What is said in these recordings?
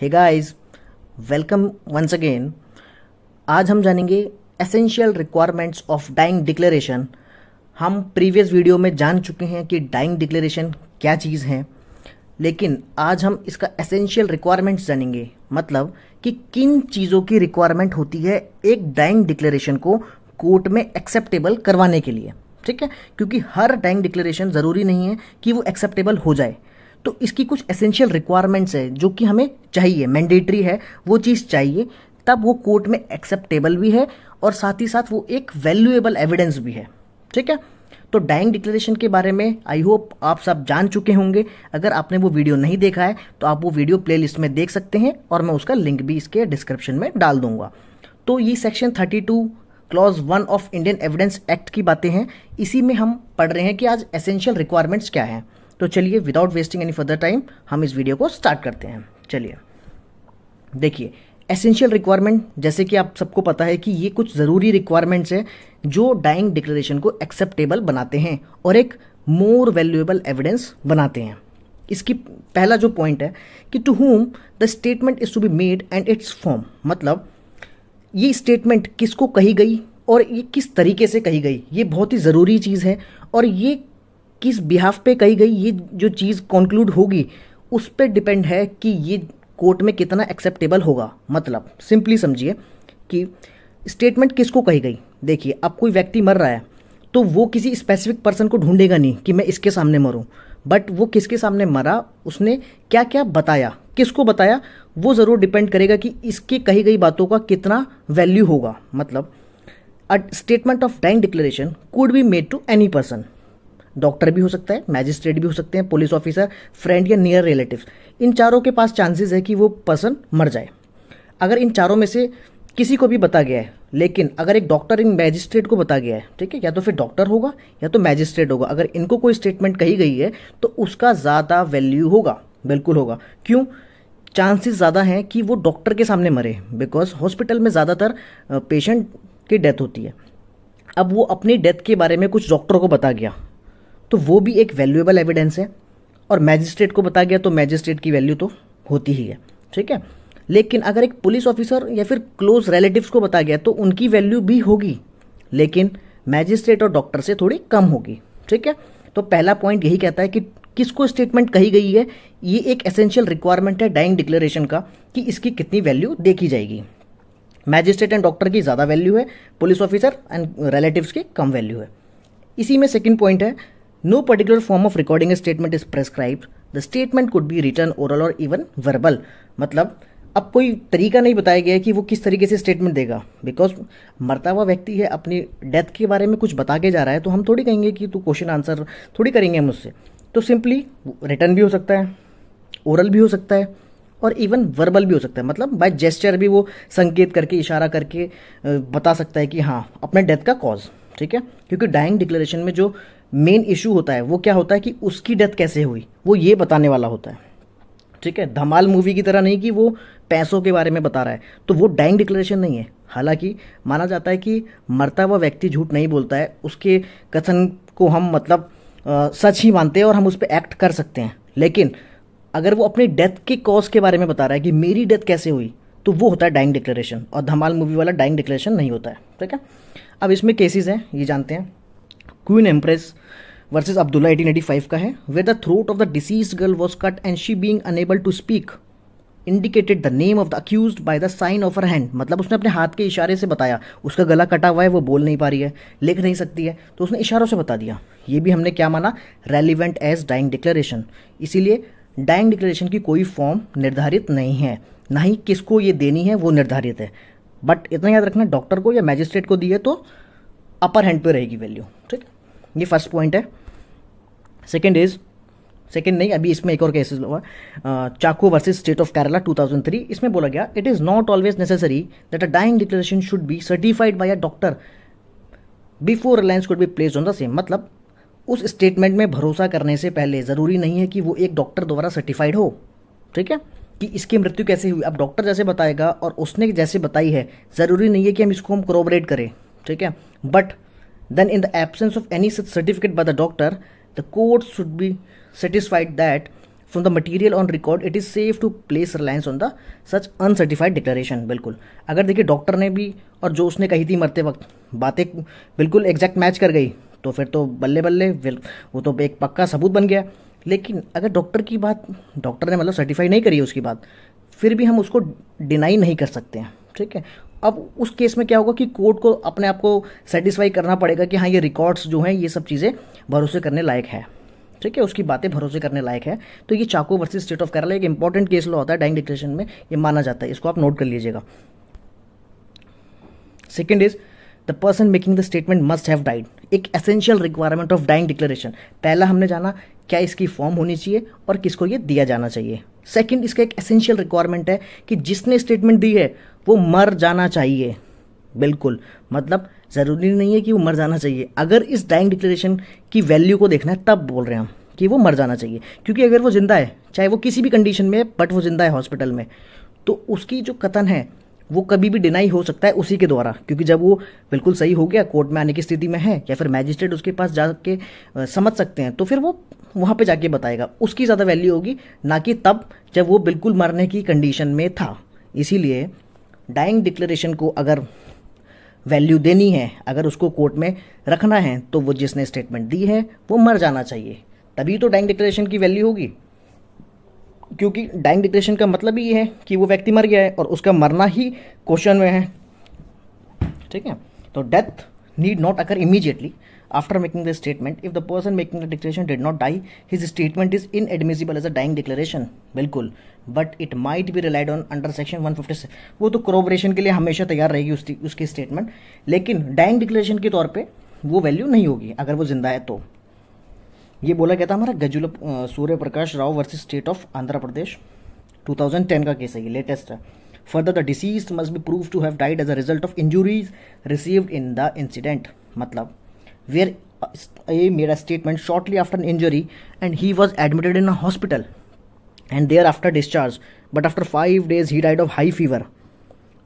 हे guys welcome once again आज हम जानेंगे essential requirements of dying declaration हम प्रीवियस वीडियो में जान चुके हैं कि डाइंग डिक्लेरेशन क्या चीज़ है लेकिन आज हम इसका एसेंशियल रिक्वायरमेंट्स जानेंगे मतलब कि किन चीज़ों की रिक्वायरमेंट होती है एक डाइंग डिक्लेरेशन को कोर्ट में एक्सेप्टेबल करवाने के लिए ठीक है क्योंकि हर डाइंग डिक्लेरेशन ज़रूरी नहीं है कि वो एक्सेप्टेबल हो जाए तो इसकी कुछ एसेंशियल रिक्वायरमेंट्स है जो कि हमें चाहिए मैंडेटरी है वो चीज़ चाहिए तब वो कोर्ट में एक्सेप्टेबल भी है और साथ ही साथ वो एक वैल्यूएबल एविडेंस भी है ठीक है तो डाइंग डिक्लेरेशन के बारे में आई होप आप सब जान चुके होंगे अगर आपने वो वीडियो नहीं देखा है तो आप वो वीडियो प्लेलिस्ट में देख सकते हैं और मैं उसका लिंक भी इसके डिस्क्रिप्शन में डाल दूंगा तो ये section 32 clause one of Indian evidence act की बातें हैं इसी में हम पढ़ रहे हैं कि आज एसेंशियल रिक्वायरमेंट्स क्या हैं तो चलिए without wasting any further time हम इस वीडियो को स्टार्ट करते हैं चलिए देखिए एसेंशियल रिक्वायरमेंट जैसे कि आप सबको पता है कि ये कुछ ज़रूरी रिक्वायरमेंट्स हैं जो डाइंग डिक्लेरेशन को एक्सेप्टेबल बनाते हैं और एक मोर वैल्यूएबल एविडेंस बनाते हैं इसकी पहला जो पॉइंट है कि to whom the statement is to be made and its form मतलब ये स्टेटमेंट किसको कही गई और ये किस तरीके से कही गई ये बहुत ही ज़रूरी चीज़ है और ये किस बिहाफ पे कही गई ये जो चीज़ कंक्लूड होगी उस पर डिपेंड है कि ये कोर्ट में कितना एक्सेप्टेबल होगा मतलब सिंपली समझिए कि स्टेटमेंट किसको कही गई देखिए अब कोई व्यक्ति मर रहा है तो वो किसी स्पेसिफिक पर्सन को ढूंढेगा नहीं कि मैं इसके सामने मरूँ बट वो किसके सामने मरा उसने क्या क्या बताया किसको बताया वो ज़रूर डिपेंड करेगा कि इसके कही गई बातों का कितना वैल्यू होगा मतलब a statement of dying declaration could be made to any person doctor भी हो सकता है मैजिस्ट्रेट भी हो सकते हैं पुलिस ऑफिसर फ्रेंड या नियर रिलेटिव इन चारों के पास चांसेस है कि वो पर्सन मर जाए अगर इन चारों में से किसी को भी बता गया है लेकिन अगर एक डॉक्टर इन मैजिस्ट्रेट को बता गया है ठीक है या तो फिर डॉक्टर होगा या तो मैजिस्ट्रेट होगा अगर इनको कोई स्टेटमेंट कही गई है तो उसका ज़्यादा वैल्यू होगा बिल्कुल होगा क्यों चांसेस ज़्यादा हैं कि वो डॉक्टर के सामने मरे बिकॉज हॉस्पिटल में ज़्यादातर पेशेंट की डेथ होती है अब वो अपनी डेथ के बारे में कुछ डॉक्टरों को बता गया तो वो भी एक वैल्यूएबल एविडेंस है और मैजिस्ट्रेट को बताया गया तो मैजिस्ट्रेट की वैल्यू तो होती ही है ठीक है लेकिन अगर एक पुलिस ऑफिसर या फिर क्लोज रिलेटिव्स को बताया गया तो उनकी वैल्यू भी होगी लेकिन मैजिस्ट्रेट और डॉक्टर से थोड़ी कम होगी ठीक है तो पहला पॉइंट यही कहता है कि किसको स्टेटमेंट कही गई है ये एक एसेंशियल रिक्वायरमेंट है डाइंग डिक्लेरेशन का कि इसकी कितनी वैल्यू देखी जाएगी मैजिस्ट्रेट एंड डॉक्टर की ज़्यादा वैल्यू है पुलिस ऑफिसर एंड रिलेटिव्स की कम वैल्यू है इसी में सेकंड पॉइंट है No particular form of recording a statement is prescribed. The statement could be written oral or even verbal. मतलब अब कोई तरीका नहीं बताया गया है कि वो किस तरीके से स्टेटमेंट देगा बिकॉज मरता हुआ व्यक्ति है अपनी डेथ के बारे में कुछ बता के जा रहा है तो हम थोड़ी कहेंगे कि तू क्वेश्चन आंसर थोड़ी करेंगे हम उससे तो सिंपली रिटर्न भी हो सकता है ओरल भी हो सकता है और इवन वर्बल भी हो सकता है मतलब बाय जेस्चर भी वो संकेत करके इशारा करके बता सकता है कि हाँ अपने डेथ का कॉज ठीक है क्योंकि डाइंग डिक्लेरेशन में जो मेन इशू होता है वो क्या होता है कि उसकी डेथ कैसे हुई वो ये बताने वाला होता है ठीक है धमाल मूवी की तरह नहीं कि वो पैसों के बारे में बता रहा है तो वो डाइंग डिक्लेरेशन नहीं है हालांकि माना जाता है कि मरता हुआ व्यक्ति झूठ नहीं बोलता है उसके कथन को हम मतलब आ, सच ही मानते हैं और हम उस पर एक्ट कर सकते हैं लेकिन अगर वो अपनी डेथ के कॉज के बारे में बता रहा है कि मेरी डेथ कैसे हुई तो वो होता है डाइंग डिक्लेरेशन और धमाल मूवी वाला डाइंग डिक्लेरेशन नहीं होता है ठीक है अब इसमें केसेस हैं ये जानते हैं queen empress versus Abdullah eighteen eighty five का है वे the throat of the deceased girl was cut and she being unable to speak indicated the name of the accused by the sign of her hand मतलब उसने अपने हाथ के इशारे से बताया उसका गला कटा हुआ है वो बोल नहीं पा रही है लिख नहीं सकती है तो उसने इशारों से बता दिया ये भी हमने क्या माना रेलिवेंट एज डाइंग डिक्लेरेशन इसीलिए डाइंग डिक्लेरेशन की कोई फॉर्म निर्धारित नहीं है ना ही किसको ये देनी है वो निर्धारित है बट इतना याद रखना डॉक्टर को या मैजिस्ट्रेट को दिए तो अपर हैंड पे रहेगी वैल्यू ठीक है ये फर्स्ट पॉइंट है सेकेंड इज़ सेकेंड नहीं अभी इसमें एक और केसेस हुआ चाकू वर्सेस स्टेट ऑफ केरला 2003 इसमें बोला गया it is not always necessary that a dying declaration should be certified by a doctor before reliance could be place on the same मतलब उस स्टेटमेंट में भरोसा करने से पहले ज़रूरी नहीं है कि वो एक डॉक्टर द्वारा सर्टिफाइड हो ठीक है कि इसकी मृत्यु कैसे हुई अब डॉक्टर जैसे बताएगा और उसने जैसे बताई है ज़रूरी नहीं है कि हम इसको हम करोबरेट करें ठीक है but then in the absence of any such certificate by the doctor, the court should be satisfied that from the material on record it is safe to place reliance on the such uncertified declaration बिल्कुल अगर देखिए doctor ने भी और जो उसने कही थी मरते वक्त बातें बिल्कुल एग्जैक्ट मैच कर गई तो फिर तो बल्ले बल्ले वो तो एक पक्का सबूत बन गया लेकिन अगर डॉक्टर की बात डॉक्टर ने मतलब सर्टिफाई नहीं करी उसकी बात फिर भी हम उसको डिनाई नहीं कर सकते हैं ठीक है अब उस केस में क्या होगा कि कोर्ट को अपने आप को सेटिस्फाई करना पड़ेगा कि हाँ ये रिकॉर्ड्स जो हैं ये सब चीज़ें भरोसे करने लायक है ठीक है उसकी बातें भरोसे करने लायक है तो ये Chacko versus state of Kerala एक इंपॉर्टेंट केस लॉ होता है डाइंग डिक्लेरेशन में ये माना जाता है इसको आप नोट कर लीजिएगा second is the person making the statement must have died एक essential requirement of dying declaration पहला हमने जाना क्या इसकी फॉर्म होनी चाहिए और किसको ये दिया जाना चाहिए सेकेंड इसका एक एसेंशियल रिक्वायरमेंट है कि जिसने स्टेटमेंट दी है वो मर जाना चाहिए बिल्कुल मतलब ज़रूरी नहीं है कि वो मर जाना चाहिए अगर इस डाइंग डिक्लेरेशन की वैल्यू को देखना है तब बोल रहे हैं हम कि वो मर जाना चाहिए क्योंकि अगर वो ज़िंदा है चाहे वो किसी भी कंडीशन में है बट वो ज़िंदा है हॉस्पिटल में तो उसकी जो कथन है वो कभी भी डिनाई हो सकता है उसी के द्वारा क्योंकि जब वो बिल्कुल सही हो गया कोर्ट में आने की स्थिति में है या फिर मैजिस्ट्रेट उसके पास जाके समझ सकते हैं तो फिर वो वहाँ पे जाके बताएगा उसकी ज़्यादा वैल्यू होगी ना कि तब जब वो बिल्कुल मरने की कंडीशन में था इसीलिए डाइंग डिक्लेरेशन को अगर वैल्यू देनी है अगर उसको कोर्ट में रखना है तो वो जिसने स्टेटमेंट दी है वो मर जाना चाहिए तभी तो डाइंग डिक्लेरेशन की वैल्यू होगी क्योंकि डाइंग डिक्लेरेशन का मतलब ही ये है कि वो व्यक्ति मर गया है और उसका मरना ही क्वेश्चन में है ठीक है तो death need not occur immediately after making the statement if the person making the declaration did not die his statement is inadmissible as a dying declaration बिल्कुल but it might be relied on under section 156 वो तो क्रोबरेशन के लिए हमेशा तैयार रहेगी उसकी उसकी स्टेटमेंट लेकिन डाइंग डिक्लेरेशन के तौर पर वो वैल्यू नहीं होगी अगर वो जिंदा है तो ये बोला गया था हमारा Gajula Surya Prakash Rao versus state of Andhra Pradesh 2010 का केस है ये लेटेस्ट है further the deceased must be prove to have died as a result of injuries received in the incident मतलब where A made a statement shortly after an injury and he was admitted in a hospital and thereafter discharged. But after five days, he died of high fever.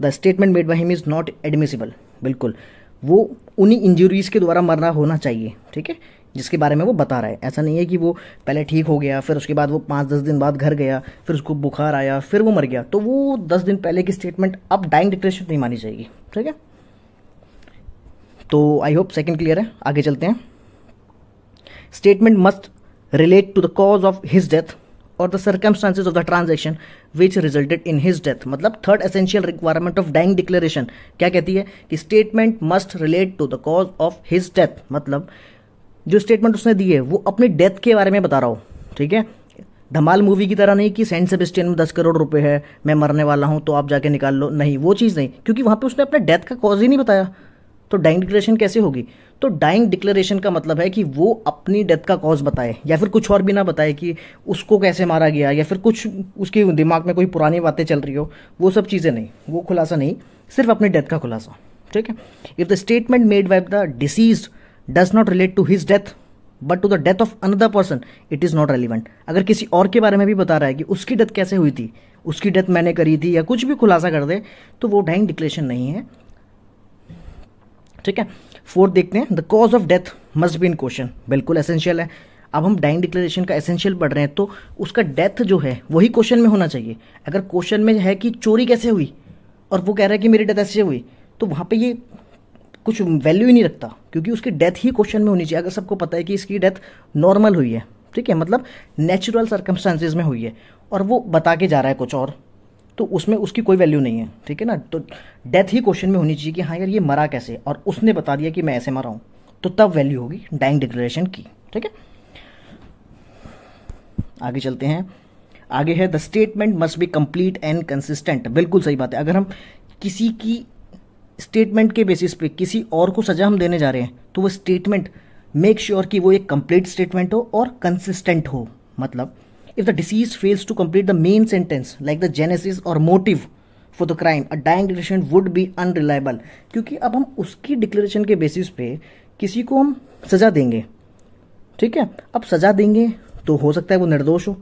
The statement made by him is not admissible. बिल्कुल वो उन्हीं injuries के द्वारा मरना होना चाहिए ठीक है जिसके बारे में वो बता रहा है ऐसा नहीं है कि वो पहले ठीक हो गया फिर उसके बाद वो पाँच दस दिन बाद घर गया फिर उसको बुखार आया फिर वो मर गया तो वो दस दिन पहले की स्टेटमेंट अब डाइंग डिक्लेरेशन नहीं मानी जाएगी ठीक है तो आई होप सेकंड क्लियर है आगे चलते हैं statement must relate to the cause of his death और the circumstances of the transaction which resulted in his death मतलब third essential requirement of dying declaration क्या कहती है कि statement must relate to the cause of his death मतलब जो statement उसने दी है वो अपनी डेथ के बारे में बता रहा हो ठीक है धमाल मूवी की तरह नहीं कि सेंट सेबेस्टियन में दस करोड़ रुपए है मैं मरने वाला हूं तो आप जाके निकाल लो नहीं वो चीज़ नहीं क्योंकि वहां पे उसने अपने डेथ का कॉज ही नहीं बताया तो डाइंग डिक्लेरेशन कैसे होगी तो डाइंग डिक्लेरेशन का मतलब है कि वो अपनी डेथ का कॉज बताए या फिर कुछ और भी ना बताए कि उसको कैसे मारा गया या फिर कुछ उसके दिमाग में कोई पुरानी बातें चल रही हो वो सब चीज़ें नहीं वो खुलासा नहीं सिर्फ अपनी डेथ का खुलासा ठीक है if the statement made by the deceased does not relate to his death but to the death of another person it is not relevant अगर किसी और के बारे में भी बता रहा है कि उसकी डेथ कैसे हुई थी उसकी डेथ मैंने करी थी या कुछ भी खुलासा कर दे तो वो डाइंग डिक्लेरेशन नहीं है ठीक है फोर्थ देखते हैं the cause of death must be in question बिल्कुल एसेंशियल है अब हम डाइंग डिक्लेरेशन का एसेंशियल पढ़ रहे हैं तो उसका डेथ जो है वही क्वेश्चन में होना चाहिए अगर क्वेश्चन में है कि चोरी कैसे हुई और वो कह रहा है कि मेरी डेथ ऐसे हुई तो वहाँ पे ये कुछ वैल्यू ही नहीं रखता क्योंकि उसकी डेथ ही क्वेश्चन में होनी चाहिए अगर सबको पता है कि इसकी डेथ नॉर्मल हुई है ठीक है मतलब नेचुरल सर्कमस्टांसिस में हुई है और वो बता के जा रहा है कुछ और तो उसमें उसकी कोई वैल्यू नहीं है ठीक है ना तो डेथ ही क्वेश्चन में होनी चाहिए कि हाँ यार ये मरा कैसे और उसने बता दिया कि मैं ऐसे मरा हूँ तो तब वैल्यू होगी डाइंग डिक्लेरेशन की ठीक है आगे चलते हैं आगे है the statement must be complete and consistent बिल्कुल सही बात है अगर हम किसी की स्टेटमेंट के बेसिस पे किसी और को सजा हम देने जा रहे हैं तो वो स्टेटमेंट मेक श्योर कि वो एक कंप्लीट स्टेटमेंट हो और कंसिस्टेंट हो मतलब if the deceased fails to complete the main sentence like the genesis और motive for the crime a dying declaration would be unreliable क्योंकि अब हम उसकी डिक्लेरेशन के बेसिस पे किसी को हम सजा देंगे ठीक है अब सजा देंगे तो हो सकता है वो निर्दोष हो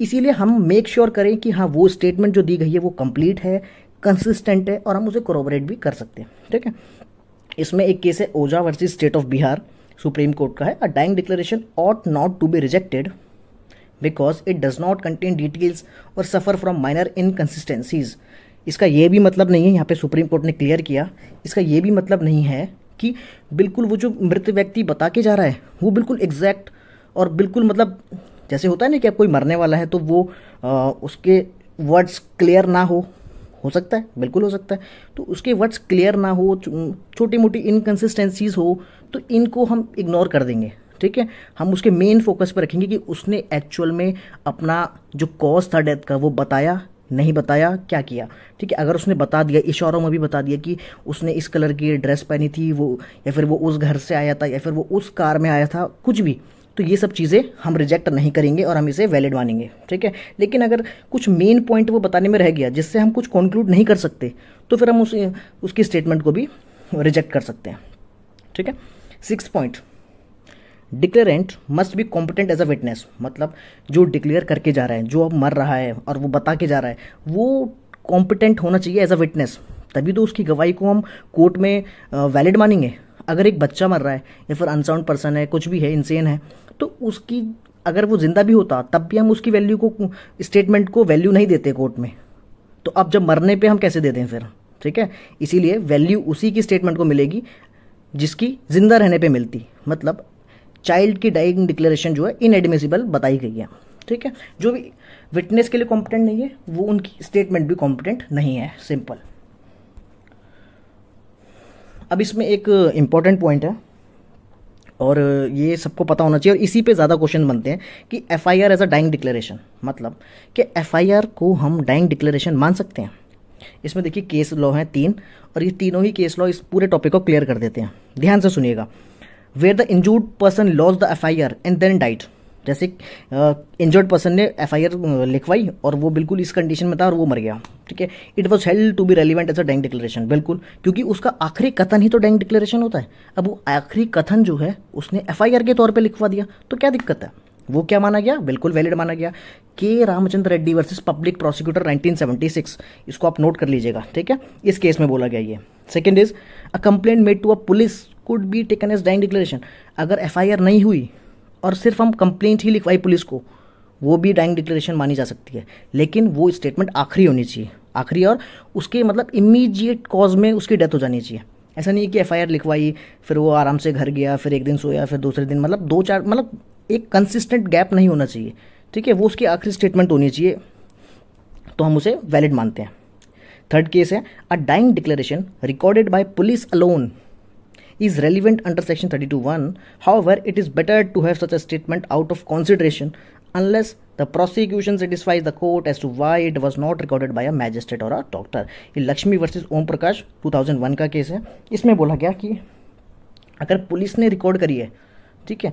इसीलिए हम मेक श्योर sure करें कि हाँ वो स्टेटमेंट जो दी गई है वो कंप्लीट है कंसिस्टेंट है और हम उसे कोरोबरेट भी कर सकते हैं ठीक है इसमें एक केस है Ojha versus state of Bihar supreme court का है a dying declaration ought not to be rejected because it does not contain details और सफ़र फ्रॉम माइनर इनकन्सिस्टेंसीज़ इसका ये भी मतलब नहीं है यहाँ पे सुप्रीम कोर्ट ने क्लियर किया इसका ये भी मतलब नहीं है कि बिल्कुल वो जो मृत व्यक्ति बता के जा रहा है वो बिल्कुल एग्जैक्ट और बिल्कुल मतलब जैसे होता है ना कि अब कोई मरने वाला है तो वो आ, उसके वर्ड्स क्लियर ना हो हो सकता है बिल्कुल हो सकता है तो उसके वर्ड्स क्लियर ना हो छोटी मोटी इनकन्सिस्टेंसीज हो तो इनको हम इग्नोर कर देंगे ठीक है हम उसके मेन फोकस पर रखेंगे कि उसने एक्चुअल में अपना जो कॉज था डेथ का वो बताया नहीं बताया क्या किया ठीक है अगर उसने बता दिया इशारों में भी बता दिया कि उसने इस कलर की ड्रेस पहनी थी वो या फिर वो उस घर से आया था या फिर वो उस कार में आया था कुछ भी तो ये सब चीज़ें हम रिजेक्ट नहीं करेंगे और हम इसे वैलिड मानेंगे ठीक है लेकिन अगर कुछ मेन पॉइंट वो बताने में रह गया जिससे हम कुछ कंक्लूड नहीं कर सकते तो फिर हम उस उसकी स्टेटमेंट को भी रिजेक्ट कर सकते हैं ठीक है six point declarant must be competent as a witness मतलब जो डिक्लेयर करके जा रहा है जो अब मर रहा है और वो बता के जा रहा है वो कॉम्पिटेंट होना चाहिए एज अ विटनेस तभी तो उसकी गवाही को हम कोर्ट में वैलिड मानेंगे अगर एक बच्चा मर रहा है या फिर अनसाउंड पर्सन है कुछ भी है इंसेन है तो उसकी अगर वो ज़िंदा भी होता तब भी हम उसकी वैल्यू को स्टेटमेंट को वैल्यू नहीं देते कोर्ट में तो अब जब मरने पे हम कैसे देते हैं फिर ठीक है इसीलिए वैल्यू उसी की स्टेटमेंट को मिलेगी जिसकी ज़िंदा रहने पे मिलती मतलब चाइल्ड की डाइंग डिक्लेरेशन जो है इनएडमिसिबल बताई गई है ठीक है जो भी विटनेस के लिए कॉम्पिटेंट नहीं है वो उनकी स्टेटमेंट भी कॉम्पिटेंट नहीं है सिंपल अब इसमें एक इम्पॉर्टेंट पॉइंट है और ये सबको पता होना चाहिए और इसी पे ज़्यादा क्वेश्चन बनते हैं कि F I R as a dying declaration मतलब कि एफ आई आर को हम डाइंग डिक्लेरेशन मान सकते हैं इसमें देखिए केस लॉ हैं तीन और ये तीनों ही केस लॉ इस पूरे टॉपिक को क्लियर कर देते हैं ध्यान से सुनिएगा where the injured person lodges the F I R and then died जैसे इंजर्ड पर्सन ने एफ आई आर लिखवाई और वो बिल्कुल इस कंडीशन में था और वो मर गया ठीक है it was held to be relevant as a dying declaration बिल्कुल क्योंकि उसका आखिरी कथन ही तो डैंक डिक्लेरेशन होता है अब वो आखिरी कथन जो है उसने एफ आई आर के तौर पर लिखवा दिया तो क्या दिक्कत है वो क्या माना गया बिल्कुल वैलिड माना गया K Ramachandra Reddy versus public prosecutor 1976 इसको आप नोट कर लीजिएगा ठीक है इस केस में बोला गया ये second is a complaint made to a police could be taken as dying declaration अगर एफ नहीं हुई और सिर्फ हम कंप्लेंट ही लिखवाई पुलिस को वो भी डाइंग डिक्लेरेशन मानी जा सकती है लेकिन वो स्टेटमेंट आखिरी होनी चाहिए आखिरी और उसके मतलब इमीजिएट कॉज में उसकी डेथ हो जानी चाहिए ऐसा नहीं कि एफ लिखवाई फिर वो आराम से घर गया फिर एक दिन सोया फिर दूसरे दिन मतलब दो चार मतलब एक कंसिस्टेंट गैप नहीं होना चाहिए ठीक है वो उसकी आखिरी स्टेटमेंट होनी चाहिए तो हम उसे वैलिड मानते हैं थर्ड केस है a dying declaration recorded by police alone is relevant under section 32.1. However, it is better to have such a statement out of consideration unless the prosecution satisfies the court as to why it was not recorded by a magistrate or a doctor. ये Lakshmi versus ओम प्रकाश 2001 का केस है इसमें बोला गया कि अगर police ने रिकॉर्ड करी है ठीक है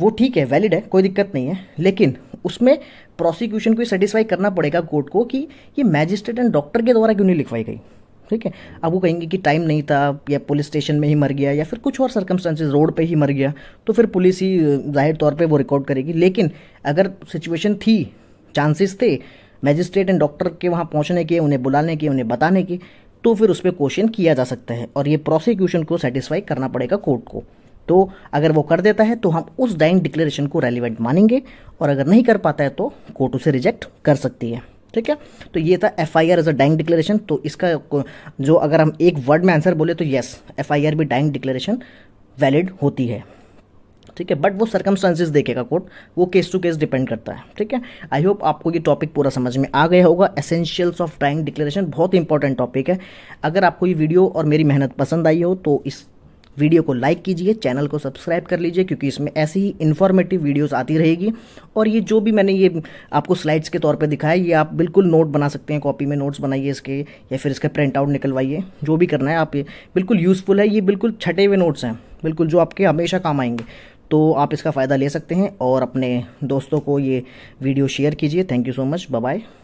वो ठीक है वैलिड है कोई दिक्कत नहीं है लेकिन उसमें प्रोसिक्यूशन को सेटिस्फाई करना पड़ेगा कोर्ट को कि ये मैजिस्ट्रेट एंड डॉक्टर के द्वारा क्यों नहीं लिखवाई गई ठीक है अब वो कहेंगे कि टाइम नहीं था या पुलिस स्टेशन में ही मर गया या फिर कुछ और सर्कमस्टांसिस रोड पे ही मर गया तो फिर पुलिस ही जाहिर तौर पे वो रिकॉर्ड करेगी लेकिन अगर सिचुएशन थी चांसेस थे मैजिस्ट्रेट एंड डॉक्टर के वहाँ पहुँचने के उन्हें बुलाने के उन्हें बताने के तो फिर उस पर क्वेश्चन किया जा सकता है और ये प्रोसिक्यूशन को सेटिस्फाई करना पड़ेगा कोर्ट को तो अगर वो कर देता है तो हम उस डाइंग डिक्लेरेशन को रेलिवेंट मानेंगे और अगर नहीं कर पाता है तो कोर्ट उसे रिजेक्ट कर सकती है ठीक है तो ये था F I R as a dying declaration तो इसका जो अगर हम एक वर्ड में आंसर बोले तो येस एफ आई आर भी डाइंग डिक्लेरेशन वैलिड होती है ठीक है बट वो सर्कमस्टांसिस देखेगा कोर्ट वो केस टू केस डिपेंड करता है ठीक है आई होप आपको ये टॉपिक पूरा समझ में आ गया होगा एसेंशियल्स ऑफ ड्राइंग डिक्लेरेशन बहुत इंपॉर्टेंट टॉपिक है अगर आपको ये वीडियो और मेरी मेहनत पसंद आई हो तो इस वीडियो को लाइक कीजिए चैनल को सब्सक्राइब कर लीजिए क्योंकि इसमें ऐसी ही इन्फॉर्मेटिव वीडियोस आती रहेगी और ये जो भी मैंने ये आपको स्लाइड्स के तौर पे दिखाया ये आप बिल्कुल नोट बना सकते हैं कॉपी में नोट्स बनाइए इसके या फिर इसका प्रिंट आउट निकलवाइए जो भी करना है आप ये बिल्कुल यूज़फुल है ये बिल्कुल छटे हुए नोट्स हैं बिल्कुल जो आपके हमेशा काम आएंगे तो आप इसका फ़ायदा ले सकते हैं और अपने दोस्तों को ये वीडियो शेयर कीजिए thank you so much bye